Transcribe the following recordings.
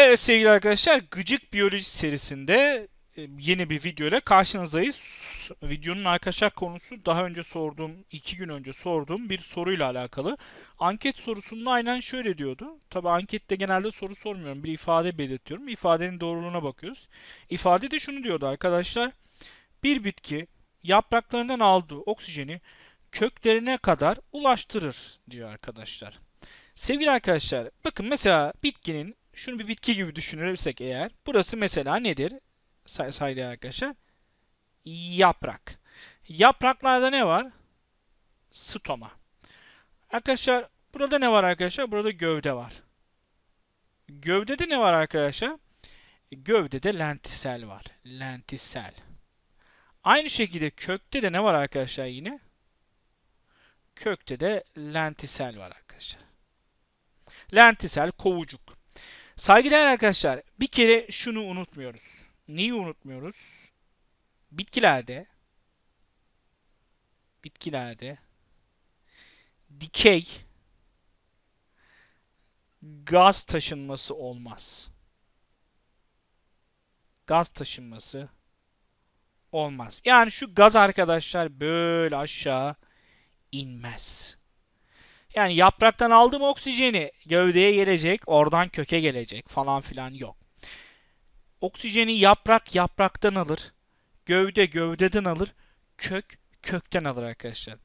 Evet sevgili arkadaşlar Gıcık Biyoloji serisinde e, yeni bir video ile karşınızdayız. Videonun arkadaşlar konusu daha önce sorduğum, iki gün önce sorduğum bir soruyla alakalı. Anket sorusunda aynen şöyle diyordu. Tabi ankette genelde soru sormuyorum. Bir ifade belirtiyorum. İfadenin doğruluğuna bakıyoruz. İfade de şunu diyordu arkadaşlar. Bir bitki yapraklarından aldığı oksijeni köklerine kadar ulaştırır diyor arkadaşlar. Sevgili arkadaşlar bakın mesela bitkinin şunu bir bitki gibi düşünürsek eğer burası mesela nedir say sayılı arkadaşlar? Yaprak. Yapraklarda ne var? Stoma. Arkadaşlar burada ne var arkadaşlar? Burada gövde var. Gövdede ne var arkadaşlar? Gövdede lentisel var. Lentisel. Aynı şekilde kökte de ne var arkadaşlar yine? Kökte de lentisel var arkadaşlar. Lentisel, kovucuk. Saygıdeğer arkadaşlar bir kere şunu unutmuyoruz. Neyi unutmuyoruz? Bitkilerde bitkilerde dikey gaz taşınması olmaz. Gaz taşınması olmaz. Yani şu gaz arkadaşlar böyle aşağı inmez. Yani yapraktan aldım oksijeni gövdeye gelecek, oradan köke gelecek falan filan yok. Oksijeni yaprak yapraktan alır, gövde gövdeden alır, kök kökten alır arkadaşlar.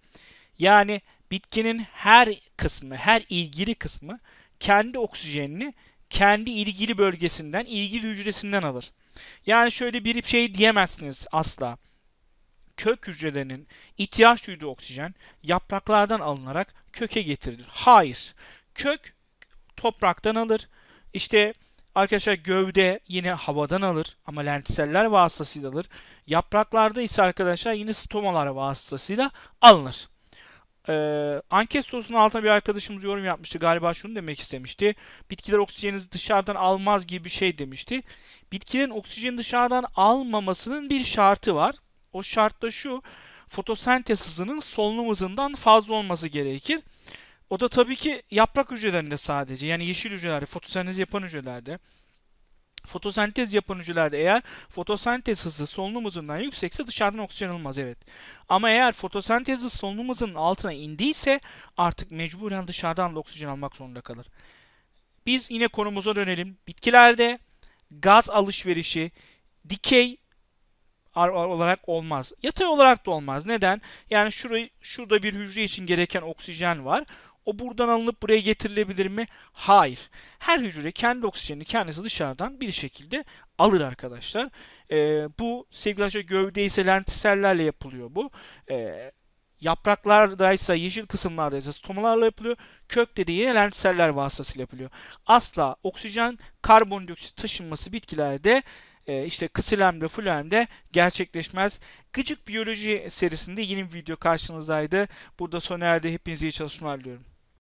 Yani bitkinin her kısmı, her ilgili kısmı kendi oksijenini kendi ilgili bölgesinden, ilgili hücresinden alır. Yani şöyle bir şey diyemezsiniz asla kök hücrelerinin ihtiyaç duyduğu oksijen yapraklardan alınarak köke getirilir. Hayır. Kök topraktan alır. İşte arkadaşlar gövde yine havadan alır ama lentiseller vasıtasıyla alır. Yapraklarda ise arkadaşlar yine stomalar vasıtasıyla alınır. Ee, anket sorusunun altına bir arkadaşımız yorum yapmıştı. Galiba şunu demek istemişti. Bitkiler oksijenizi dışarıdan almaz gibi bir şey demişti. Bitkilerin oksijeni dışarıdan almamasının bir şartı var. O şartta şu fotosentez hızının solunum hızından fazla olması gerekir. O da tabii ki yaprak hücrelerinde sadece yani yeşil hücrelerde fotosentez yapan hücrelerde. Fotosentez yapan hücrelerde eğer fotosentez hızı solunum hızından yüksekse dışarıdan oksijen alınmaz evet. Ama eğer fotosentez hızı solunum hızının altına indiyse artık mecburen dışarıdan da oksijen almak zorunda kalır. Biz yine konumuza dönelim. Bitkilerde gaz alışverişi, dikey olarak olmaz. Yatay olarak da olmaz. Neden? Yani şurayı, şurada bir hücre için gereken oksijen var. O buradan alınıp buraya getirilebilir mi? Hayır. Her hücre kendi oksijenini kendisi dışarıdan bir şekilde alır arkadaşlar. Ee, bu sevgili arkadaşlar gövde ise lentisellerle yapılıyor bu. Ee, yapraklardaysa, yeşil kısımlardaysa stomalarla yapılıyor. Kökte de yine lentiseller vasıtasıyla yapılıyor. Asla oksijen, karbondioksit taşınması bitkilerde e, işte kısilemde, fulemde gerçekleşmez. Gıcık Biyoloji serisinde yeni bir video karşınızdaydı. Burada sona erdi. Hepinize iyi çalışmalar diliyorum.